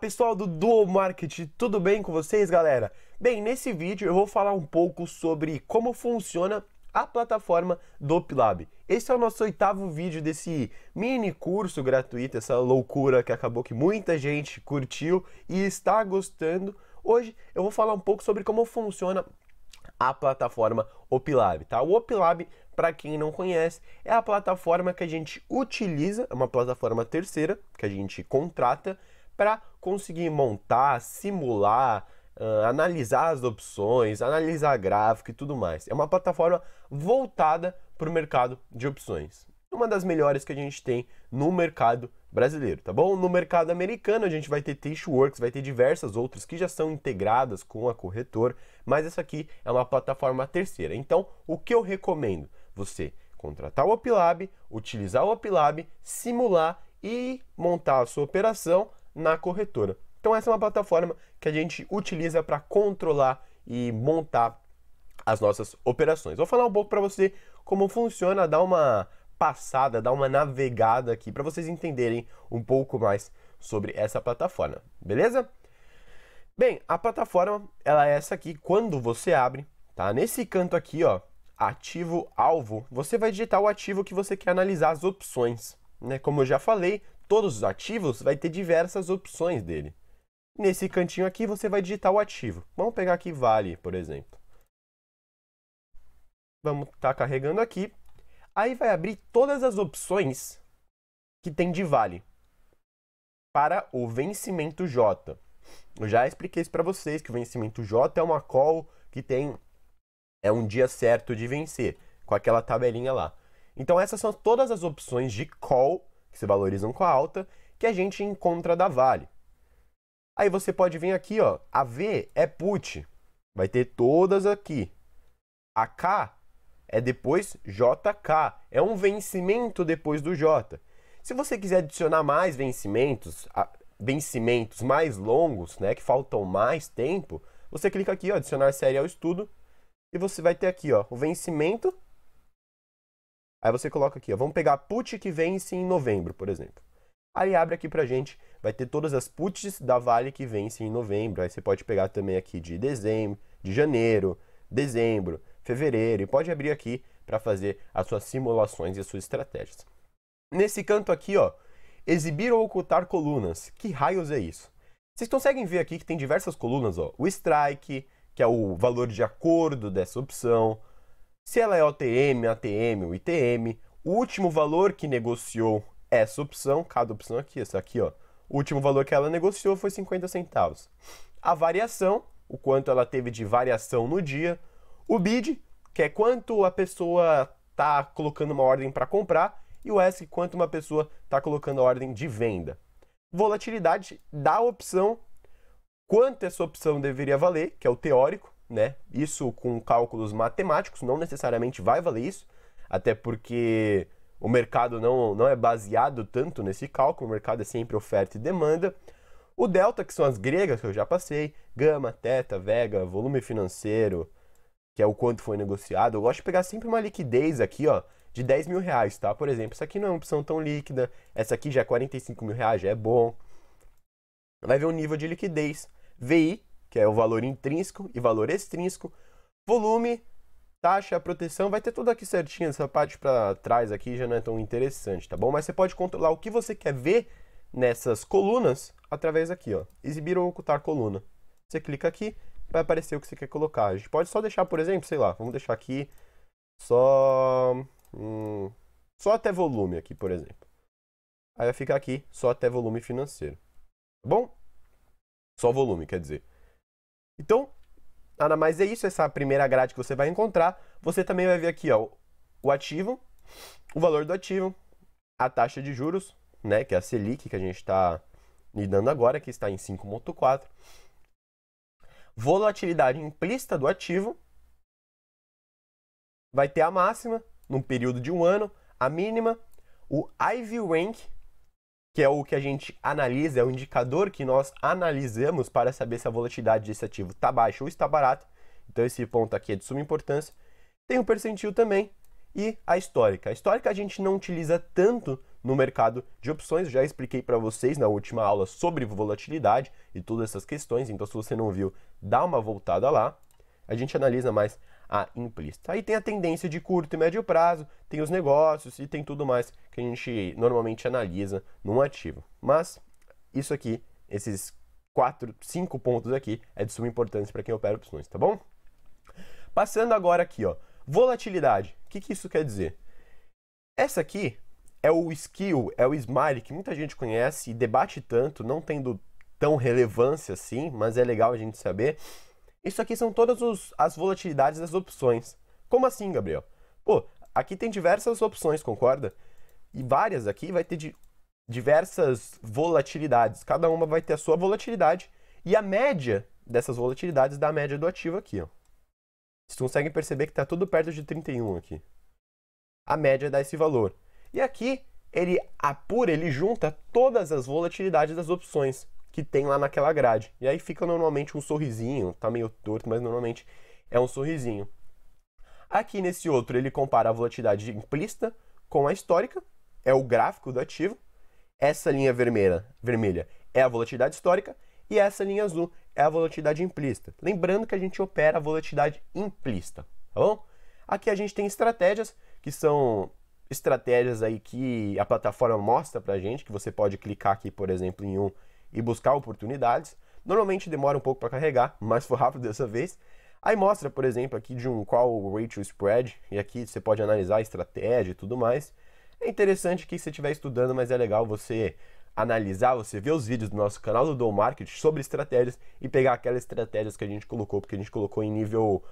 pessoal do Duo Market, tudo bem com vocês, galera? Bem, nesse vídeo eu vou falar um pouco sobre como funciona a plataforma do Pilab. Esse é o nosso oitavo vídeo desse mini curso gratuito, essa loucura que acabou que muita gente curtiu e está gostando. Hoje eu vou falar um pouco sobre como funciona a plataforma Opilab, tá? O Opilab, para quem não conhece, é a plataforma que a gente utiliza, é uma plataforma terceira que a gente contrata para conseguir montar, simular, uh, analisar as opções, analisar gráfico e tudo mais. É uma plataforma voltada para o mercado de opções. Uma das melhores que a gente tem no mercado brasileiro, tá bom? No mercado americano a gente vai ter Tishworks, vai ter diversas outras que já são integradas com a corretor, mas essa aqui é uma plataforma terceira. Então, o que eu recomendo? Você contratar o Opilab, utilizar o Opilab, simular e montar a sua operação na corretora. Então essa é uma plataforma que a gente utiliza para controlar e montar as nossas operações. Vou falar um pouco para você como funciona, dar uma passada, dar uma navegada aqui para vocês entenderem um pouco mais sobre essa plataforma, beleza? Bem, a plataforma ela é essa aqui. Quando você abre, tá? Nesse canto aqui, ó, ativo alvo, você vai digitar o ativo que você quer analisar as opções, né? Como eu já falei, todos os ativos, vai ter diversas opções dele. Nesse cantinho aqui, você vai digitar o ativo. Vamos pegar aqui Vale, por exemplo. Vamos estar tá carregando aqui. Aí vai abrir todas as opções que tem de Vale para o vencimento J. Eu já expliquei isso para vocês, que o vencimento J é uma call que tem é um dia certo de vencer, com aquela tabelinha lá. Então essas são todas as opções de call que se valorizam com a alta, que a gente encontra da Vale. Aí você pode vir aqui, ó, a V é put, vai ter todas aqui. A K é depois JK, é um vencimento depois do J. Se você quiser adicionar mais vencimentos, vencimentos mais longos, né, que faltam mais tempo, você clica aqui, ó, adicionar série ao estudo, e você vai ter aqui, ó, o vencimento Aí você coloca aqui, ó, vamos pegar a put que vence em novembro, por exemplo. Aí abre aqui pra gente, vai ter todas as puts da Vale que vence em novembro. Aí você pode pegar também aqui de dezembro, de janeiro, dezembro, fevereiro, e pode abrir aqui para fazer as suas simulações e as suas estratégias. Nesse canto aqui, ó, exibir ou ocultar colunas. Que raios é isso? Vocês conseguem ver aqui que tem diversas colunas, ó, o strike, que é o valor de acordo dessa opção, se ela é OTM, ATM ou ITM, o último valor que negociou essa opção, cada opção aqui, essa aqui, ó, o último valor que ela negociou foi 50 centavos. A variação, o quanto ela teve de variação no dia. O bid, que é quanto a pessoa está colocando uma ordem para comprar. E o ask, quanto uma pessoa está colocando a ordem de venda. Volatilidade da opção, quanto essa opção deveria valer, que é o teórico né? Isso com cálculos matemáticos, não necessariamente vai valer isso, até porque o mercado não, não é baseado tanto nesse cálculo, o mercado é sempre oferta e demanda. O delta, que são as gregas que eu já passei, gama, teta, vega, volume financeiro, que é o quanto foi negociado. Eu gosto de pegar sempre uma liquidez aqui, ó, de 10 mil reais, tá? Por exemplo, essa aqui não é uma opção tão líquida, essa aqui já é 45 mil reais, já é bom. Vai ver o nível de liquidez. VI, que é o valor intrínseco e valor extrínseco, volume, taxa, proteção, vai ter tudo aqui certinho, essa parte para trás aqui já não é tão interessante, tá bom? Mas você pode controlar o que você quer ver nessas colunas através aqui, ó, exibir ou ocultar coluna. Você clica aqui, vai aparecer o que você quer colocar. A gente pode só deixar, por exemplo, sei lá, vamos deixar aqui só hum, só até volume aqui, por exemplo. Aí vai ficar aqui só até volume financeiro. Tá bom? Só volume, quer dizer. Então, nada mais é isso, essa primeira grade que você vai encontrar. Você também vai ver aqui, ó, o ativo, o valor do ativo, a taxa de juros, né, que é a Selic que a gente está lidando agora, que está em 5.4. Volatilidade implícita do ativo vai ter a máxima num período de um ano, a mínima, o Ivy Rank, que é o que a gente analisa, é o indicador que nós analisamos para saber se a volatilidade desse ativo está baixa ou está barata. Então esse ponto aqui é de suma importância. Tem o percentil também e a histórica. A histórica a gente não utiliza tanto no mercado de opções, Eu já expliquei para vocês na última aula sobre volatilidade e todas essas questões, então se você não viu, dá uma voltada lá. A gente analisa mais a implícita. Aí tem a tendência de curto e médio prazo, tem os negócios e tem tudo mais que a gente normalmente analisa num ativo. Mas isso aqui, esses quatro, cinco pontos aqui, é de suma importância para quem opera opções, tá bom? Passando agora aqui, ó, volatilidade. O que, que isso quer dizer? Essa aqui é o skill, é o smile que muita gente conhece e debate tanto, não tendo tão relevância assim, mas é legal a gente saber isso aqui são todas os, as volatilidades das opções. Como assim, Gabriel? Pô, aqui tem diversas opções, concorda? E várias aqui vai ter de, diversas volatilidades. Cada uma vai ter a sua volatilidade e a média dessas volatilidades dá a média do ativo aqui, ó. Vocês conseguem perceber que está tudo perto de 31 aqui. A média dá esse valor. E aqui ele apura, ele junta todas as volatilidades das opções que tem lá naquela grade. E aí fica normalmente um sorrisinho, tá meio torto, mas normalmente é um sorrisinho. Aqui nesse outro, ele compara a volatilidade implícita com a histórica, é o gráfico do ativo. Essa linha vermelha, vermelha é a volatilidade histórica e essa linha azul é a volatilidade implícita. Lembrando que a gente opera a volatilidade implícita, tá bom? Aqui a gente tem estratégias que são estratégias aí que a plataforma mostra pra gente, que você pode clicar aqui, por exemplo, em um e buscar oportunidades. Normalmente demora um pouco para carregar, mas foi rápido dessa vez. Aí mostra, por exemplo, aqui de um call ratio spread, e aqui você pode analisar a estratégia e tudo mais. É interessante que você estiver estudando, mas é legal você analisar, você ver os vídeos do nosso canal do Dom Market sobre estratégias e pegar aquelas estratégias que a gente colocou, porque a gente colocou em nível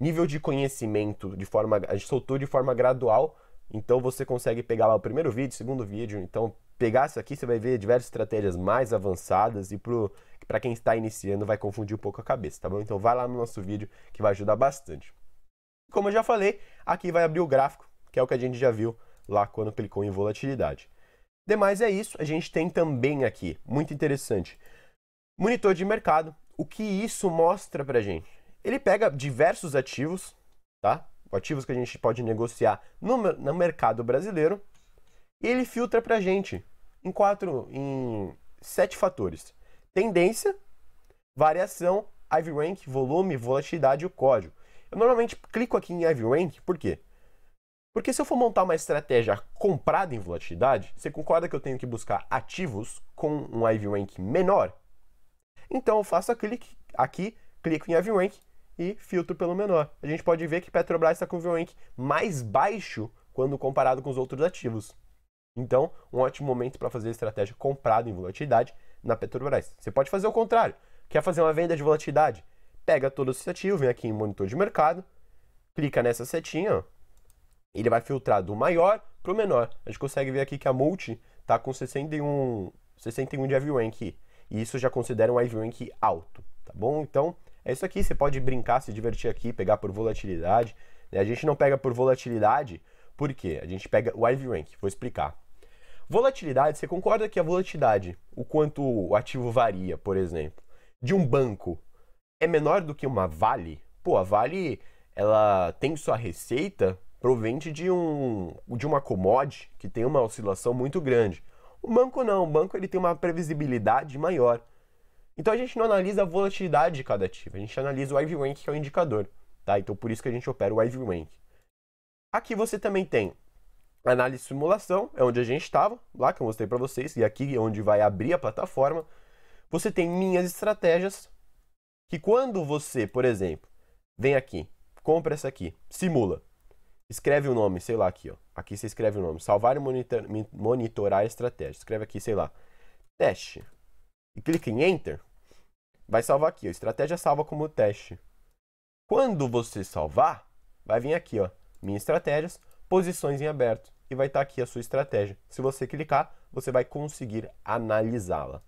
nível de conhecimento, de forma a gente soltou de forma gradual, então você consegue pegar lá o primeiro vídeo, o segundo vídeo, então pegar isso aqui, você vai ver diversas estratégias mais avançadas e para quem está iniciando vai confundir um pouco a cabeça, tá bom? Então vai lá no nosso vídeo que vai ajudar bastante. Como eu já falei, aqui vai abrir o gráfico, que é o que a gente já viu lá quando clicou em volatilidade. Demais é isso, a gente tem também aqui, muito interessante, monitor de mercado. O que isso mostra a gente? Ele pega diversos ativos, tá? Ativos que a gente pode negociar no, no mercado brasileiro, e ele filtra pra gente em quatro, em sete fatores: tendência, variação, IV rank, volume, volatilidade e o código. Eu normalmente clico aqui em IV rank, por quê? Porque se eu for montar uma estratégia comprada em volatilidade, você concorda que eu tenho que buscar ativos com um IV rank menor? Então eu faço a clique aqui, clico em IV rank e filtro pelo menor. A gente pode ver que Petrobras está com o IV rank mais baixo quando comparado com os outros ativos. Então, um ótimo momento para fazer estratégia comprada em volatilidade na Petrobras. Você pode fazer o contrário. Quer fazer uma venda de volatilidade? Pega todo o associativo, vem aqui em monitor de mercado, clica nessa setinha, ó. ele vai filtrar do maior para o menor. A gente consegue ver aqui que a multi está com 61, 61 de AVWANK. E isso já considera um AVWANK alto, tá bom? Então, é isso aqui. Você pode brincar, se divertir aqui, pegar por volatilidade. Né? A gente não pega por volatilidade por quê? A gente pega o Rank, vou explicar. Volatilidade, você concorda que a volatilidade, o quanto o ativo varia, por exemplo, de um banco é menor do que uma Vale? Pô, a Vale, ela tem sua receita provente de um de uma commodity que tem uma oscilação muito grande. O banco não, o banco ele tem uma previsibilidade maior. Então a gente não analisa a volatilidade de cada ativo, a gente analisa o Rank, que é o indicador, tá? Então por isso que a gente opera o Rank. Aqui você também tem análise de simulação, é onde a gente estava, lá que eu mostrei para vocês, e aqui é onde vai abrir a plataforma. Você tem minhas estratégias, que quando você, por exemplo, vem aqui, compra essa aqui, simula, escreve o um nome, sei lá aqui, ó. Aqui você escreve o um nome, salvar e monitor, monitorar a estratégia. Escreve aqui, sei lá, teste. E clica em enter, vai salvar aqui, ó. Estratégia salva como teste. Quando você salvar, vai vir aqui, ó minhas estratégias, posições em aberto e vai estar tá aqui a sua estratégia. Se você clicar, você vai conseguir analisá-la.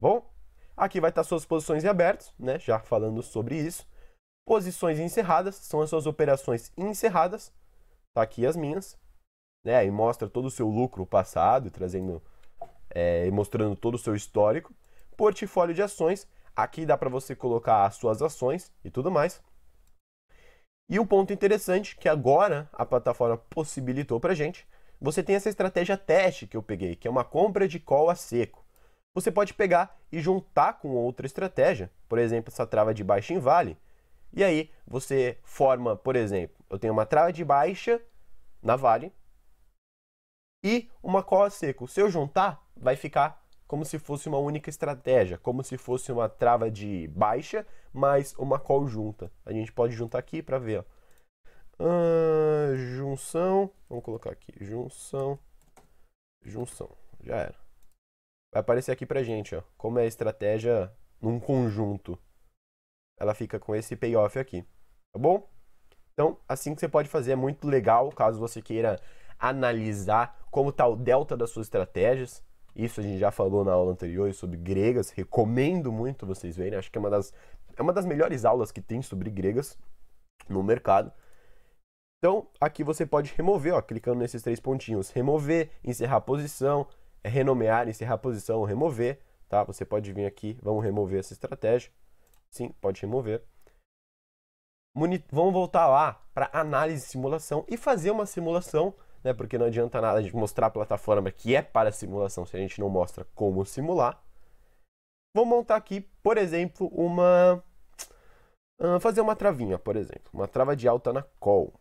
Bom, aqui vai estar tá suas posições em aberto, né? Já falando sobre isso. Posições encerradas são as suas operações encerradas. Tá aqui as minhas, né? E mostra todo o seu lucro passado, trazendo é, e é, mostrando todo o seu histórico. Portfólio de ações, aqui dá para você colocar as suas ações e tudo mais. E um ponto interessante que agora a plataforma possibilitou para gente, você tem essa estratégia teste que eu peguei, que é uma compra de call a seco. Você pode pegar e juntar com outra estratégia, por exemplo, essa trava de baixa em vale, e aí você forma, por exemplo, eu tenho uma trava de baixa na Vale e uma cola seco. Se eu juntar, vai ficar como se fosse uma única estratégia, como se fosse uma trava de baixa, mais uma call junta. A gente pode juntar aqui para ver. Uh, junção, vamos colocar aqui, junção, junção, já era. Vai aparecer aqui pra gente, ó, como é a estratégia num conjunto. Ela fica com esse payoff aqui, tá bom? Então, assim que você pode fazer, é muito legal, caso você queira analisar como está o delta das suas estratégias, isso a gente já falou na aula anterior sobre gregas. Recomendo muito vocês verem. Acho que é uma das, é uma das melhores aulas que tem sobre gregas no mercado. Então, aqui você pode remover, ó, clicando nesses três pontinhos. Remover, encerrar posição, é renomear, encerrar posição, remover. Tá? Você pode vir aqui, vamos remover essa estratégia. Sim, pode remover. vamos voltar lá para análise e simulação e fazer uma simulação né? Porque não adianta nada a gente mostrar a plataforma que é para simulação se a gente não mostra como simular. Vou montar aqui, por exemplo, uma ah, fazer uma travinha, por exemplo, uma trava de alta na call.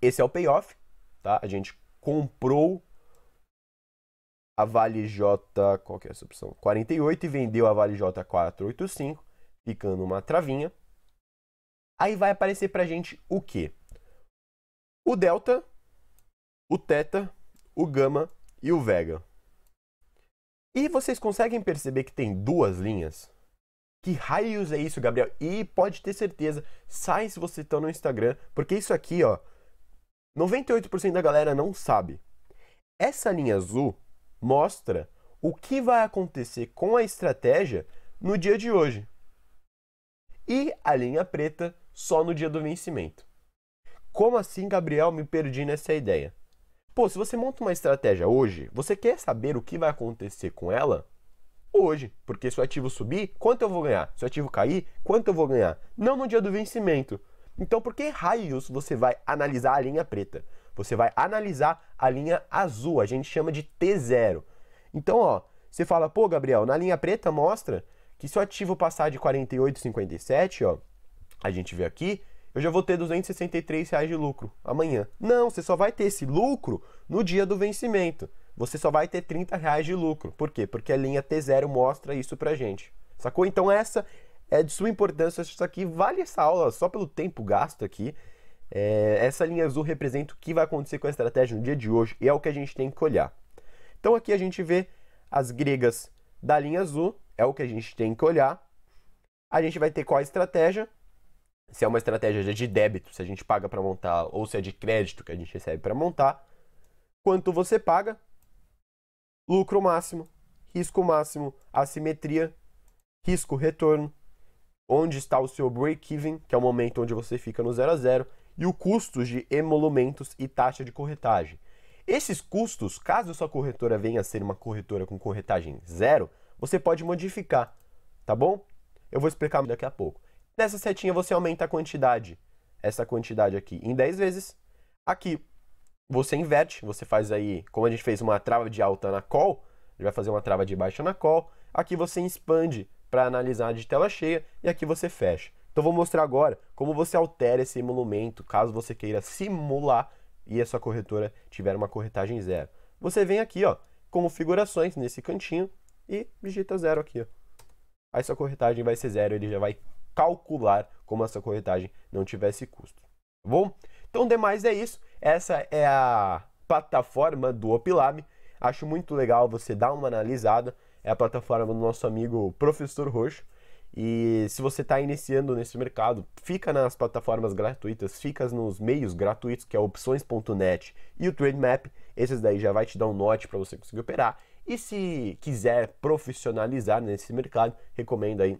Esse é o payoff, tá? A gente comprou a Vale J, qual que é essa opção? 48 e vendeu a Vale J 485, ficando uma travinha. Aí vai aparecer pra gente o quê? o delta, o teta, o gama e o vega. E vocês conseguem perceber que tem duas linhas? Que raios é isso, Gabriel? E pode ter certeza, sai se você está no Instagram, porque isso aqui, ó, 98% da galera não sabe. Essa linha azul mostra o que vai acontecer com a estratégia no dia de hoje. E a linha preta só no dia do vencimento. Como assim, Gabriel? Me perdi nessa ideia. Pô, se você monta uma estratégia hoje, você quer saber o que vai acontecer com ela hoje, porque se o ativo subir, quanto eu vou ganhar? Se o ativo cair, quanto eu vou ganhar? Não no dia do vencimento. Então, por que raios você vai analisar a linha preta? Você vai analisar a linha azul, a gente chama de T0. Então, ó, você fala, pô, Gabriel, na linha preta mostra que se o ativo passar de 48,57, ó, a gente vê aqui, eu já vou ter 263 reais de lucro amanhã. Não, você só vai ter esse lucro no dia do vencimento. Você só vai ter 30 reais de lucro. Por quê? Porque a linha T0 mostra isso pra gente. Sacou? Então essa é de sua importância. Isso aqui vale essa aula só pelo tempo gasto aqui. É, essa linha azul representa o que vai acontecer com a estratégia no dia de hoje e é o que a gente tem que olhar. Então aqui a gente vê as gregas da linha azul, é o que a gente tem que olhar. A gente vai ter qual a estratégia? se é uma estratégia de débito, se a gente paga para montar, ou se é de crédito que a gente recebe para montar, quanto você paga, lucro máximo, risco máximo, assimetria, risco retorno, onde está o seu break-even, que é o momento onde você fica no zero a zero, e o custo de emolumentos e taxa de corretagem. Esses custos, caso sua corretora venha a ser uma corretora com corretagem zero, você pode modificar, tá bom? Eu vou explicar daqui a pouco nessa setinha você aumenta a quantidade, essa quantidade aqui, em 10 vezes. Aqui você inverte, você faz aí, como a gente fez uma trava de alta na call, ele vai fazer uma trava de baixa na call. Aqui você expande para analisar de tela cheia e aqui você fecha. Então vou mostrar agora como você altera esse emolumento, caso você queira simular e a sua corretora tiver uma corretagem zero. Você vem aqui, ó, configurações nesse cantinho e digita zero aqui, ó. Aí sua corretagem vai ser zero, ele já vai calcular como essa corretagem não tivesse custo. Tá bom? Então, demais é isso. Essa é a plataforma do OPLAB. Acho muito legal você dar uma analisada. É a plataforma do nosso amigo Professor Roxo. E se você está iniciando nesse mercado, fica nas plataformas gratuitas, fica nos meios gratuitos, que é opções.net e o TradeMap. Esses daí já vai te dar um note para você conseguir operar. E se quiser profissionalizar nesse mercado, recomendo aí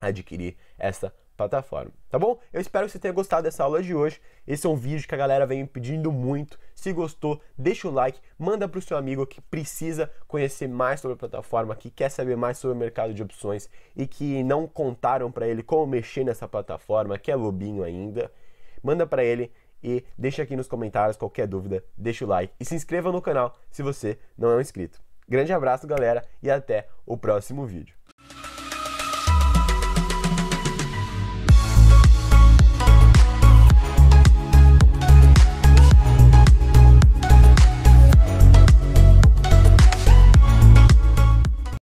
adquirir essa plataforma, tá bom? Eu espero que você tenha gostado dessa aula de hoje. Esse é um vídeo que a galera vem pedindo muito. Se gostou, deixa o like, manda para o seu amigo que precisa conhecer mais sobre a plataforma, que quer saber mais sobre o mercado de opções e que não contaram para ele como mexer nessa plataforma, que é lobinho ainda. Manda para ele e deixa aqui nos comentários qualquer dúvida, deixa o like e se inscreva no canal se você não é um inscrito. Grande abraço, galera, e até o próximo vídeo.